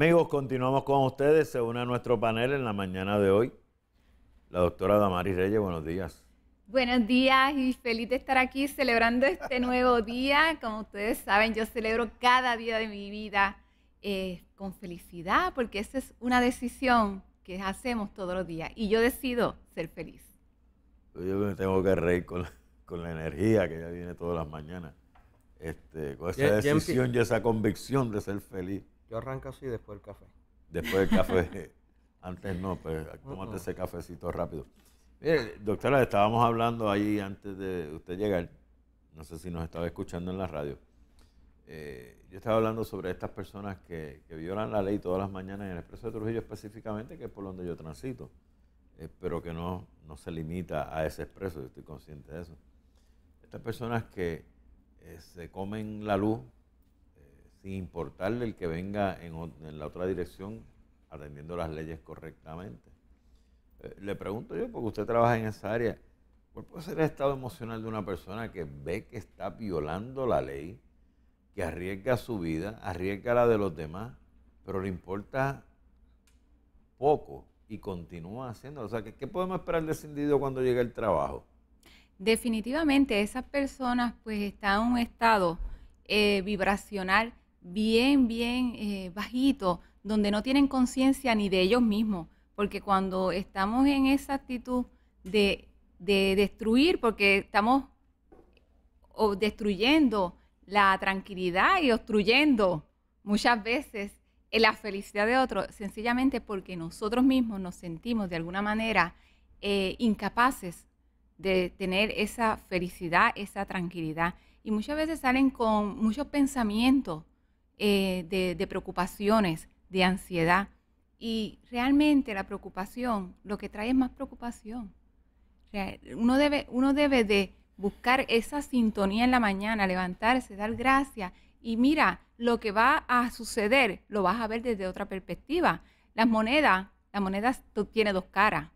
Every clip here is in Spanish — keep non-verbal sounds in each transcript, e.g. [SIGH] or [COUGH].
Amigos, continuamos con ustedes. Se une a nuestro panel en la mañana de hoy la doctora Damaris Reyes. Buenos días. Buenos días y feliz de estar aquí celebrando este [LAUGHS] nuevo día. Como ustedes saben, yo celebro cada día de mi vida eh, con felicidad porque esa es una decisión que hacemos todos los días y yo decido ser feliz. Yo me tengo que reír con la, energía que ya viene todas las mañanas. Este, con esa decisión y esa convicción de ser feliz. Yo arranco así después el café. Después el café. [LAUGHS] antes no, pero pues, tómate uh-uh. ese cafecito rápido. Mire, doctora, estábamos hablando ahí antes de usted llegar. No sé si nos estaba escuchando en la radio. Eh, yo estaba hablando sobre estas personas que, violan la ley todas las mañanas en el expreso de Trujillo específicamente, que es por donde yo transito, eh, pero que no, no se limita a ese expreso, yo estoy consciente de eso. Estas personas que eh, se comen la luz sin importarle el que venga en, la otra dirección atendiendo las leyes correctamente. Eh, le pregunto yo, porque usted trabaja en esa área, ¿cuál puede ser el estado emocional de una persona que ve que está violando la ley, que arriesga su vida, arriesga la de los demás, pero le importa poco y continúa haciendo? O sea, ¿qué, podemos esperar de ese individuo cuando llegue el trabajo? Definitivamente esas personas pues están en un estado eh, vibracional bien, bien eh, bajito, donde no tienen conciencia ni de ellos mismos, porque cuando estamos en esa actitud de, destruir, porque estamos o destruyendo la tranquilidad y obstruyendo muchas veces eh, la felicidad de otros, sencillamente porque nosotros mismos nos sentimos de alguna manera eh, incapaces de tener esa felicidad, esa tranquilidad. Y muchas veces salen con muchos pensamientos eh, de, preocupaciones, de ansiedad. Y realmente la preocupación, lo que trae es más preocupación. uno debe, uno debe de buscar esa sintonía en la mañana, levantarse, dar gracias y mira, lo que va a suceder lo vas a ver desde otra perspectiva. Las monedas, la moneda tiene dos caras,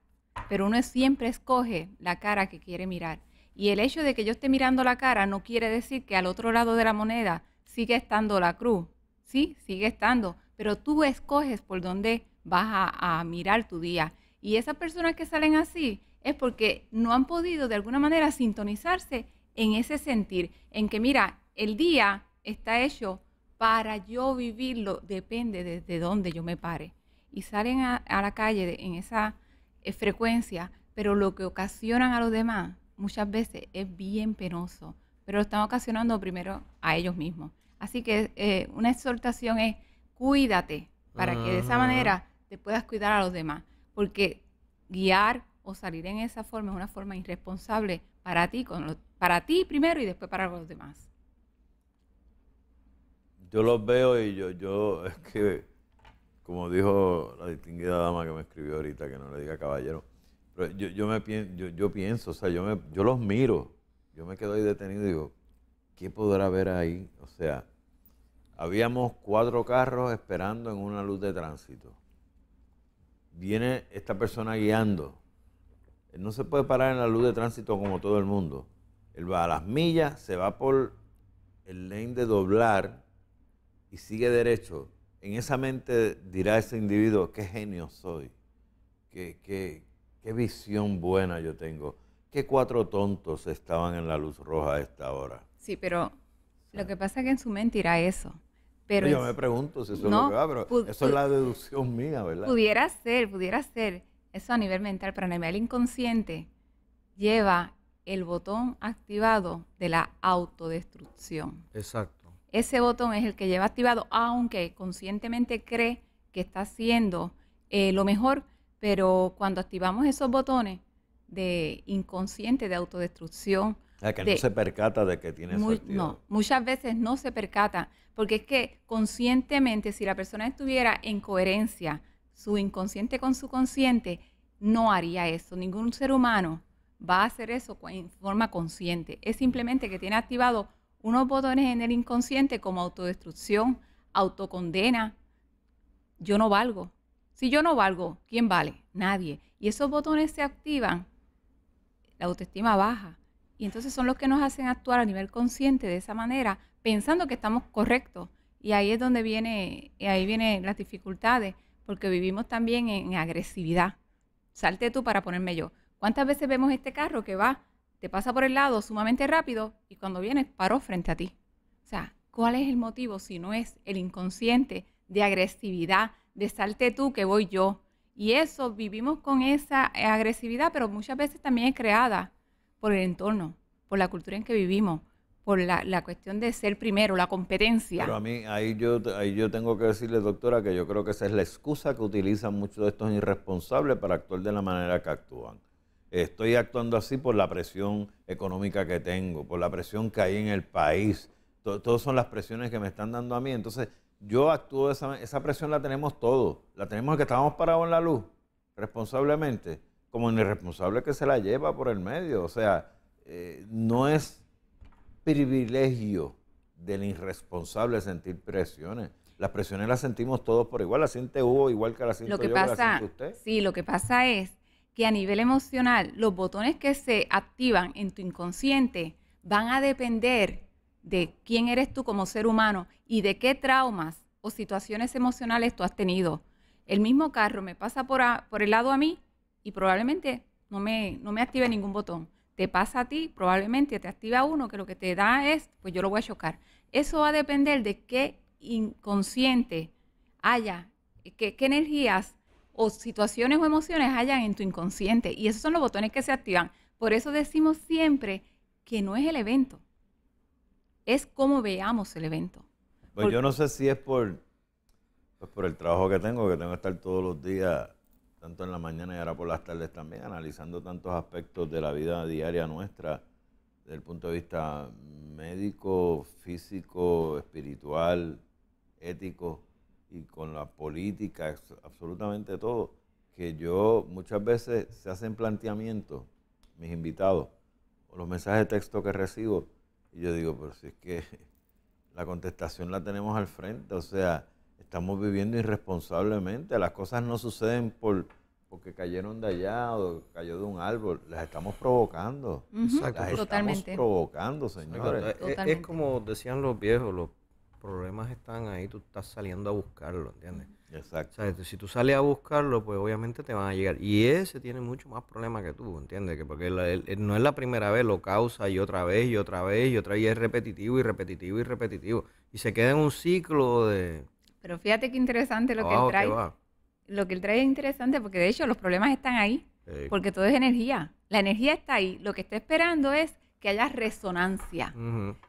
pero uno siempre escoge la cara que quiere mirar. Y el hecho de que yo esté mirando la cara no quiere decir que al otro lado de la moneda sigue estando la cruz sí, sigue estando, pero tú escoges por dónde vas a, mirar tu día. Y esas personas que salen así es porque no han podido de alguna manera sintonizarse en ese sentir, en que mira, el día está hecho para yo vivirlo, depende desde dónde yo me pare. Y salen a, la calle en esa eh, frecuencia, pero lo que ocasionan a los demás muchas veces es bien penoso, pero lo están ocasionando primero a ellos mismos. Así que eh, una exhortación es cuídate para que de esa ah. manera te puedas cuidar a los demás. Porque guiar o salir en esa forma es una forma irresponsable para ti, con para ti primero y después para los demás. Yo los veo y yo, yo, [LAUGHS] es que, como dijo la distinguida dama que me escribió ahorita, que no le diga caballero, pero yo, me pienso, pienso, o sea, yo, me, yo los miro, yo me quedo ahí detenido y digo, ¿qué podrá haber ahí? O sea, Habíamos cuatro carros esperando en una luz de tránsito. Viene esta persona guiando. Él no se puede parar en la luz de tránsito como todo el mundo. Él va a las millas, se va por el lane de doblar y sigue derecho. En esa mente dirá ese individuo, qué genio soy, qué, qué, qué visión buena yo tengo, qué cuatro tontos estaban en la luz roja a esta hora. Sí, pero lo que pasa es que en su mente irá eso. Yo me pregunto si eso no, es que va, pero eso es la deducción mía, ¿verdad? Pudiera ser, pudiera ser. Eso a nivel mental, pero a nivel inconsciente lleva el botón activado de la autodestrucción. Exacto. Ese botón es el que lleva activado, aunque conscientemente cree que está haciendo eh, lo mejor, pero cuando activamos esos botones de inconsciente, de autodestrucción, sea, que no se percata de que tiene muy, No, muchas veces no se percata, porque es que conscientemente, si la persona estuviera en coherencia, su inconsciente con su consciente, no haría eso. Ningún ser humano va a hacer eso en forma consciente. Es simplemente que tiene activado unos botones en el inconsciente como autodestrucción, autocondena. Yo no valgo. Si yo no valgo, ¿quién vale? Nadie. Y esos botones se activan, la autoestima baja y entonces son los que nos hacen actuar a nivel consciente de esa manera, pensando que estamos correctos. Y ahí es donde viene, ahí vienen las dificultades, porque vivimos también en, agresividad. Salte tú para ponerme yo. ¿Cuántas veces vemos este carro que va, te pasa por el lado sumamente rápido y cuando viene paró frente a ti? O sea, ¿cuál es el motivo si no es el inconsciente de agresividad, de salte tú que voy yo? Y eso vivimos con esa agresividad, pero muchas veces también es creada por el entorno, por la cultura en que vivimos, por la, cuestión de ser primero, la competencia. Pero a mí, ahí yo, yo tengo que decirle, doctora, que yo creo que esa es la excusa que utilizan muchos de estos irresponsables para actuar de la manera que actúan. Estoy actuando así por la presión económica que tengo, por la presión que hay en el país. Todas son las presiones que me están dando a mí. Entonces, yo actúo de esa, esa presión la tenemos todos. La tenemos que estábamos parados en la luz, responsablemente como el irresponsable que se la lleva por el medio. O sea, eh, no es privilegio del irresponsable sentir presiones. Las presiones las sentimos todos por igual, la siente Hugo igual que la siento lo que pasa, usted. Sí, lo que pasa es que a nivel emocional, los botones que se activan en tu inconsciente van a depender de quién eres tú como ser humano y de qué traumas o situaciones emocionales tú has tenido. El mismo carro me pasa por, por el lado a mí y probablemente no me, no me active ningún botón. Te pasa a ti, probablemente te activa uno que lo que te da es, pues yo lo voy a chocar. Eso va a depender de qué inconsciente haya, qué, qué energías o situaciones o emociones hayan en tu inconsciente. Y esos son los botones que se activan. Por eso decimos siempre que no es el evento, es cómo veamos el evento. Pues yo no sé si es por, pues por el trabajo que tengo, que tengo que estar todos los días tanto en la mañana y ahora por las tardes también, analizando tantos aspectos de la vida diaria nuestra, desde el punto de vista médico, físico, espiritual, ético y con la política, absolutamente todo, que yo muchas veces se hacen planteamientos, mis invitados, o los mensajes de texto que recibo, y yo digo, pero si es que la contestación la tenemos al frente, o sea, estamos viviendo irresponsablemente. Las cosas no suceden por porque cayeron de allá o cayó de un árbol. Las estamos provocando. Exacto. estamos provocando, señores. Es, como decían los viejos, los problemas están ahí, tú estás saliendo a buscarlo, ¿entiendes? Exacto. si tú sales a buscarlo, pues obviamente te van a llegar. Y ese tiene mucho más problema que tú, ¿entiendes? porque no es la primera vez, lo causa y otra vez y otra vez y otra vez y es repetitivo y repetitivo y repetitivo. Y se queda en un ciclo de, pero fíjate qué interesante lo que él oh, trae. lo que él trae es interesante porque de hecho los problemas están ahí, porque todo es energía. La energía está ahí. Lo que está esperando es que haya resonancia.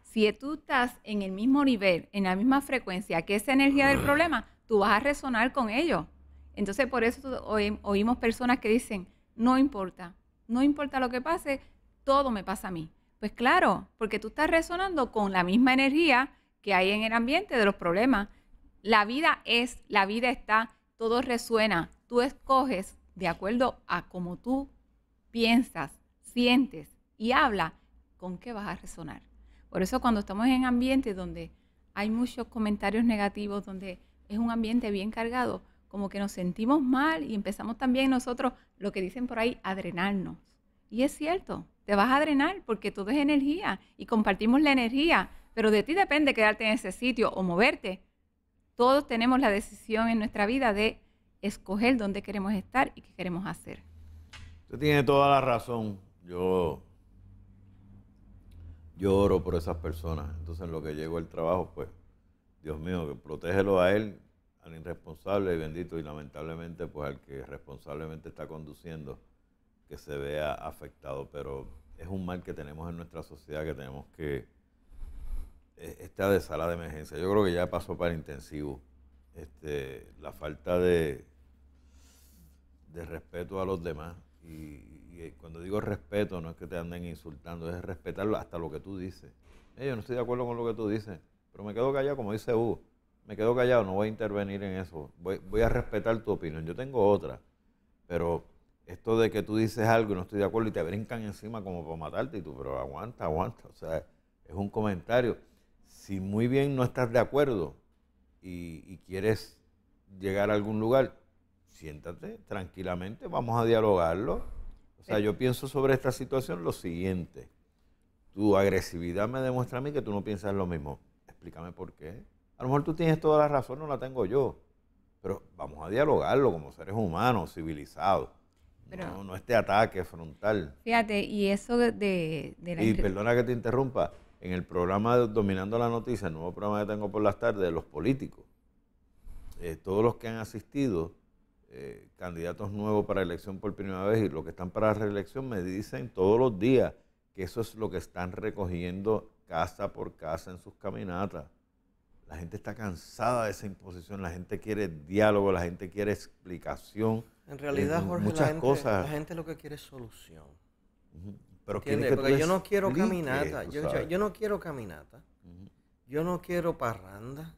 Si tú estás en el mismo nivel, en la misma frecuencia que esa energía del problema, tú vas a resonar con ello. Entonces por eso oímos personas que dicen, no importa, no importa lo que pase, todo me pasa a mí. Pues claro, porque tú estás resonando con la misma energía que hay en el ambiente de los problemas. La vida es, la vida está, todo resuena. Tú escoges de acuerdo a cómo tú piensas, sientes y hablas, con qué vas a resonar. Por eso cuando estamos en ambientes donde hay muchos comentarios negativos, donde es un ambiente bien cargado, como que nos sentimos mal y empezamos también nosotros, lo que dicen por ahí, a drenarnos. Y es cierto, te vas a drenar porque todo es energía y compartimos la energía, pero de ti depende quedarte en ese sitio o moverte todos tenemos la decisión en nuestra vida de escoger dónde queremos estar y qué queremos hacer. Usted tiene toda la razón. Yo, yo oro por esas personas. Entonces, en lo que llegó el trabajo, pues, Dios mío, que protégelo a él, al irresponsable y bendito, y lamentablemente, pues, al que responsablemente está conduciendo, que se vea afectado. Pero es un mal que tenemos en nuestra sociedad que tenemos que e-, esta de sala de emergencia. Yo creo que ya pasó para intensivo. Este, la falta de, de respeto a los demás. Y, cuando digo respeto, no es que te anden insultando, es respetar hasta lo que tú dices. Eh, yo no estoy de acuerdo con lo que tú dices, pero me quedo callado, como dice Hugo. Me quedo callado, no voy a intervenir en eso. Voy, voy a respetar tu opinión. Yo tengo otra, pero esto de que tú dices algo y no estoy de acuerdo y te brincan encima como para matarte y tú, pero aguanta, aguanta. O sea, es un comentario si muy bien no estás de acuerdo y, quieres llegar a algún lugar, siéntate tranquilamente, vamos a dialogarlo. O sea, yo pienso sobre esta situación lo siguiente. Tu agresividad me demuestra a mí que tú no piensas lo mismo. Explícame por qué. A lo mejor tú tienes toda la razón, no la tengo yo. Pero vamos a dialogarlo como seres humanos, civilizados. no, no este ataque frontal. Fíjate, y eso de... de la... Y perdona que te interrumpa, en el programa Dominando la Noticia, el nuevo programa que tengo por las tardes, de los políticos. Eh, todos los que han asistido, eh, candidatos nuevos para elección por primera vez y los que están para reelección, me dicen todos los días que eso es lo que están recogiendo casa por casa en sus caminatas. La gente está cansada de esa imposición, la gente quiere diálogo, la gente quiere explicación. En realidad, eh, Jorge, muchas la, gente, la gente lo que quiere es solución. Pero yo no quiero caminata. Yo, no quiero caminata. Yo no quiero parranda.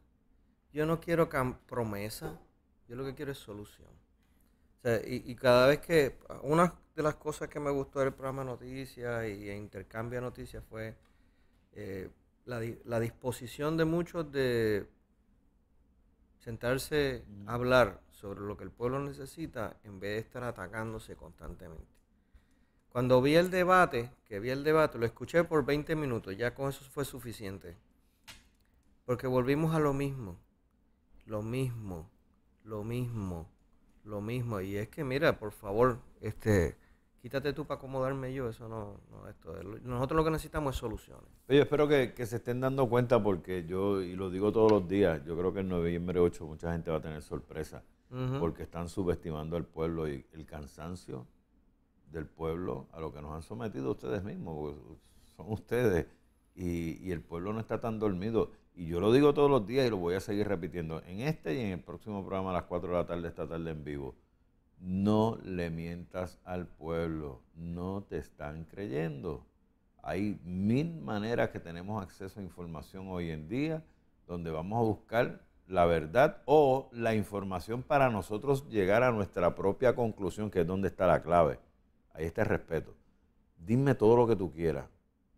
Yo no quiero promesa. Yo lo que quiero es solución. O sea, y, cada vez que. Una de las cosas que me gustó del programa Noticias y Intercambio Noticias fue eh, la, disposición de muchos de sentarse a hablar sobre lo que el pueblo necesita en vez de estar atacándose constantemente. Cuando vi el debate, que vi el debate, lo escuché por 20 minutos, ya con eso fue suficiente. Porque volvimos a lo mismo, lo mismo, lo mismo, lo mismo. Y es que, mira, por favor, este, quítate tú para acomodarme yo, eso no, no esto. Nosotros lo que necesitamos es soluciones. Yo espero que, se estén dando cuenta porque yo, y lo digo todos los días, yo creo que en noviembre 8 mucha gente va a tener sorpresa. Porque están subestimando al pueblo y el cansancio del pueblo a lo que nos han sometido ustedes mismos, son ustedes y, y, el pueblo no está tan dormido. Y yo lo digo todos los días y lo voy a seguir repitiendo en este y en el próximo programa a las 4 de la tarde, esta tarde en vivo. No le mientas al pueblo, no te están creyendo. Hay mil maneras que tenemos acceso a información hoy en día donde vamos a buscar la verdad o la información para nosotros llegar a nuestra propia conclusión, que es donde está la clave ahí está el respeto. Dime todo lo que tú quieras,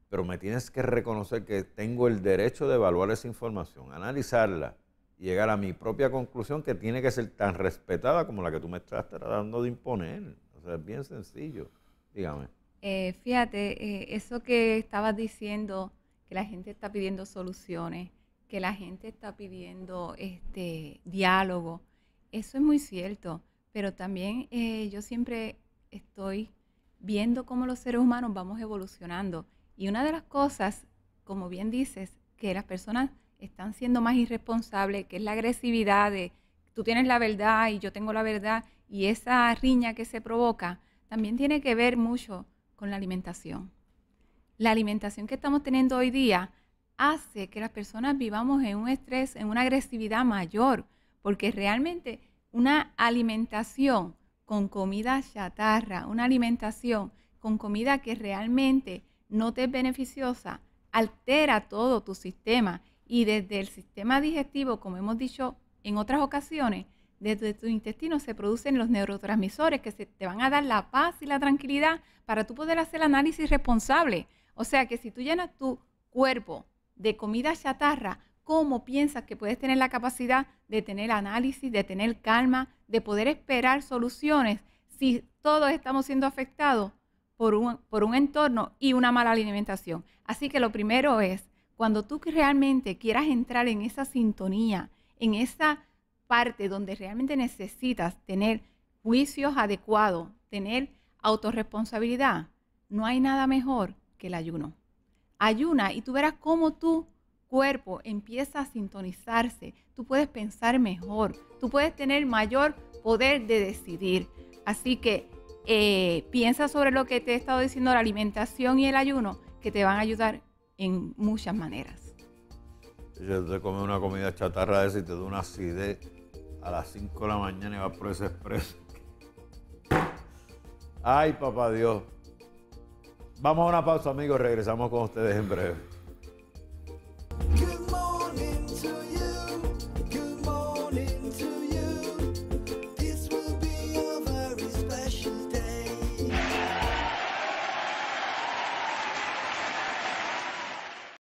pero me tienes que reconocer que tengo el derecho de evaluar esa información, analizarla y llegar a mi propia conclusión que tiene que ser tan respetada como la que tú me estás tratando de imponer. O sea, es bien sencillo. Dígame. Eh, fíjate, eh, eso que estabas diciendo, que la gente está pidiendo soluciones, que la gente está pidiendo este diálogo, eso es muy cierto, pero también eh, yo siempre estoy viendo cómo los seres humanos vamos evolucionando. Y una de las cosas, como bien dices, que las personas están siendo más irresponsables, que es la agresividad de tú tienes la verdad y yo tengo la verdad, y esa riña que se provoca, también tiene que ver mucho con la alimentación. La alimentación que estamos teniendo hoy día hace que las personas vivamos en un estrés, en una agresividad mayor, porque realmente una alimentación con comida chatarra, una alimentación con comida que realmente no te es beneficiosa, altera todo tu sistema y desde el sistema digestivo, como hemos dicho en otras ocasiones, desde tu intestino se producen los neurotransmisores que te van a dar la paz y la tranquilidad para tú poder hacer análisis responsable. O sea que si tú llenas tu cuerpo de comida chatarra, ¿cómo piensas que puedes tener la capacidad de tener análisis, de tener calma, de poder esperar soluciones si todos estamos siendo afectados por un, por un entorno y una mala alimentación. Así que lo primero es, cuando tú realmente quieras entrar en esa sintonía, en esa parte donde realmente necesitas tener juicios adecuados, tener autorresponsabilidad, no hay nada mejor que el ayuno. Ayuna y tú verás cómo tú cuerpo empieza a sintonizarse, tú puedes pensar mejor, tú puedes tener mayor poder de decidir. Así que eh, piensa sobre lo que te he estado diciendo, la alimentación y el ayuno, que te van a ayudar en muchas maneras. Yo te come una comida chatarra de esa y te doy una acidez a las 5 de la mañana y vas por ese expreso. Ay, papá Dios. Vamos a una pausa, amigos. Regresamos con ustedes en breve.